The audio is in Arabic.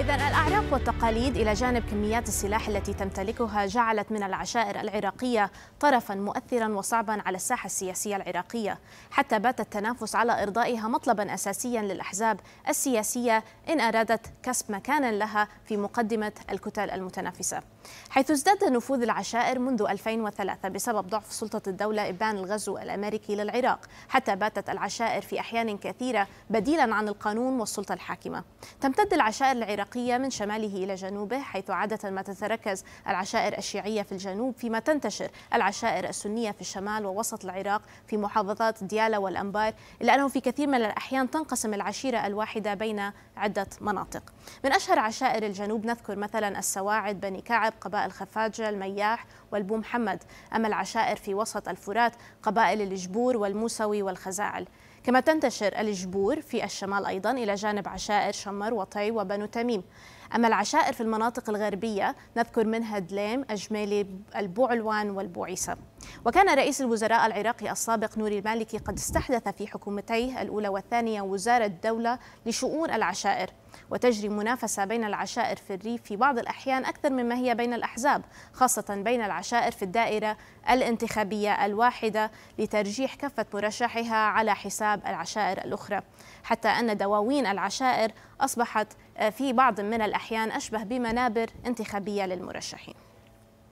إذا الأعراق والتقاليد إلى جانب كميات السلاح التي تمتلكها جعلت من العشائر العراقية طرفا مؤثرا وصعبا على الساحة السياسية العراقية، حتى بات التنافس على إرضائها مطلبا أساسيا للأحزاب السياسية إن أرادت كسب مكانا لها في مقدمة الكتل المتنافسة. حيث ازداد نفوذ العشائر منذ 2003 بسبب ضعف سلطة الدولة إبان الغزو الأمريكي للعراق، حتى باتت العشائر في أحيان كثيرة بديلا عن القانون والسلطة الحاكمة. تمتد العشائر العراقية العراقية من شماله إلى جنوبه حيث عادة ما تتركز العشائر الشيعية في الجنوب فيما تنتشر العشائر السنية في الشمال ووسط العراق في محافظات ديالا والأنبار إلا أنه في كثير من الأحيان تنقسم العشيرة الواحدة بين عدة مناطق من أشهر عشائر الجنوب نذكر مثلا السواعد بني كعب قبائل خفاجة المياح والبو محمد أما العشائر في وسط الفرات قبائل الجبور والموسوي والخزاعل كما تنتشر الجبور في الشمال أيضا إلى جانب عشائر شمر وطي وبنو تميم أما العشائر في المناطق الغربية نذكر منها دليم أجمالي البوعلوان والبوعيسة وكان رئيس الوزراء العراقي السابق نوري المالكي قد استحدث في حكومتيه الأولى والثانية وزارة دولة لشؤون العشائر وتجري منافسة بين العشائر في الريف في بعض الأحيان أكثر مما هي بين الأحزاب خاصة بين العشائر في الدائرة الانتخابية الواحدة لترجيح كفة مرشحها على حساب العشائر الأخرى حتى أن دواوين العشائر أصبحت آه، في بعض من الأحيان أشبه بمنابر انتخابية للمرشحين